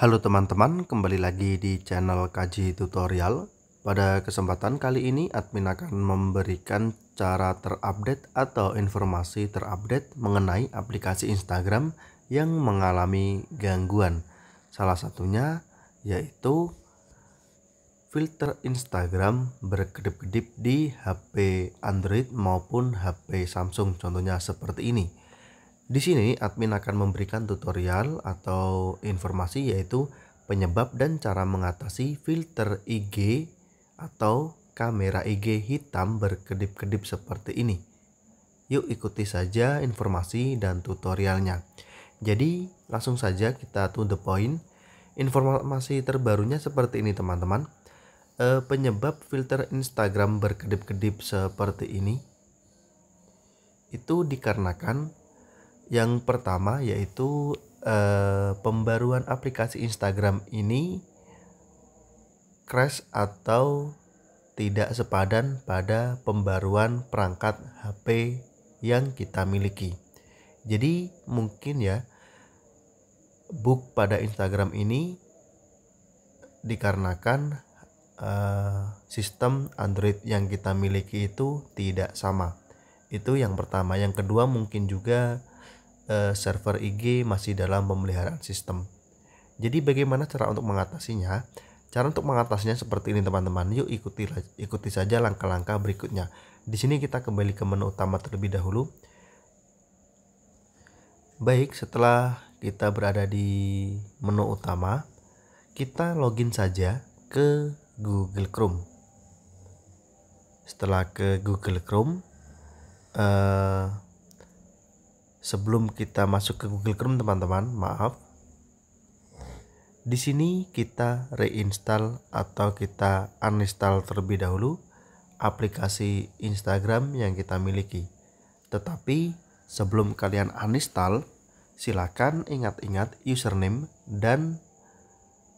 Halo teman-teman, kembali lagi di channel Kaji Tutorial. Pada kesempatan kali ini, admin akan memberikan cara terupdate atau informasi terupdate mengenai aplikasi Instagram yang mengalami gangguan. Salah satunya yaitu filter Instagram berkedip-kedip di HP Android maupun HP Samsung. Contohnya seperti ini. Di sini admin akan memberikan tutorial atau informasi yaitu penyebab dan cara mengatasi filter IG atau kamera IG hitam berkedip-kedip seperti ini. Yuk ikuti saja informasi dan tutorialnya. Jadi langsung saja kita to the point. Informasi terbarunya seperti ini teman-teman. E, penyebab filter Instagram berkedip-kedip seperti ini itu dikarenakan yang pertama yaitu eh, pembaruan aplikasi Instagram ini crash atau tidak sepadan pada pembaruan perangkat HP yang kita miliki. Jadi mungkin ya book pada Instagram ini dikarenakan uh, sistem Android yang kita miliki itu tidak sama. Itu yang pertama. Yang kedua mungkin juga Eh, server IG masih dalam pemeliharaan sistem. Jadi bagaimana cara untuk mengatasinya? Cara untuk mengatasinya seperti ini teman-teman. Yuk ikuti ikuti saja langkah-langkah berikutnya. Di sini kita kembali ke menu utama terlebih dahulu. Baik, setelah kita berada di menu utama, kita login saja ke Google Chrome. Setelah ke Google Chrome, eh, sebelum kita masuk ke Google Chrome teman-teman, maaf. Di sini kita reinstall atau kita uninstall terlebih dahulu aplikasi Instagram yang kita miliki. Tetapi sebelum kalian uninstall, silakan ingat-ingat username dan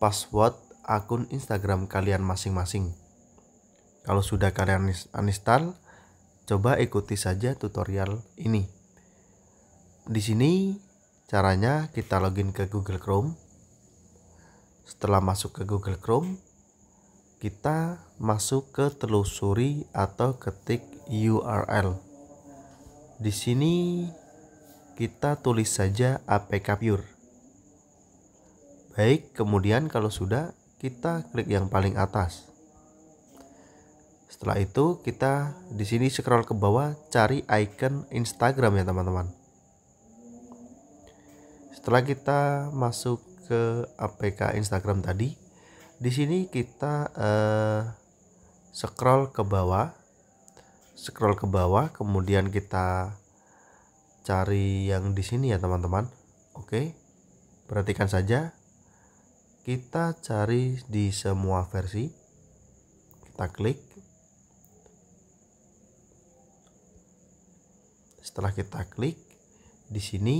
password akun Instagram kalian masing-masing. Kalau sudah kalian uninstall, coba ikuti saja tutorial ini. Di sini caranya kita login ke Google Chrome. Setelah masuk ke Google Chrome, kita masuk ke telusuri atau ketik URL. Di sini kita tulis saja APK Pure. Baik, kemudian kalau sudah kita klik yang paling atas. Setelah itu kita di sini scroll ke bawah cari icon Instagram ya teman-teman. Setelah kita masuk ke APK Instagram tadi, di sini kita eh, scroll ke bawah, scroll ke bawah, kemudian kita cari yang di sini ya teman-teman. Oke, perhatikan saja. Kita cari di semua versi. Kita klik. Setelah kita klik, di sini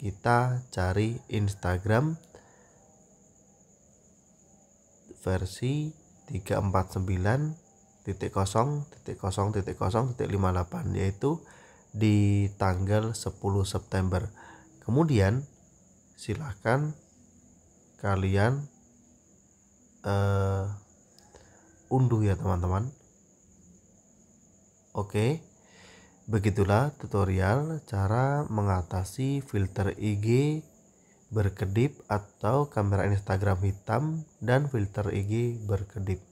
kita cari Instagram versi 349.0.0.0.58 yaitu di tanggal 10 September. Kemudian silahkan kalian uh, unduh ya teman-teman. Oke. Okay. Begitulah tutorial cara mengatasi filter IG berkedip atau kamera Instagram hitam dan filter IG berkedip.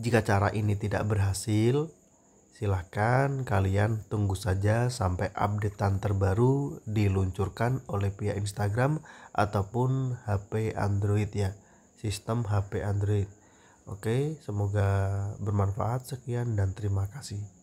Jika cara ini tidak berhasil, silahkan kalian tunggu saja sampai updatean terbaru diluncurkan oleh pihak Instagram ataupun HP Android ya sistem HP Android oke semoga bermanfaat sekian dan terima kasih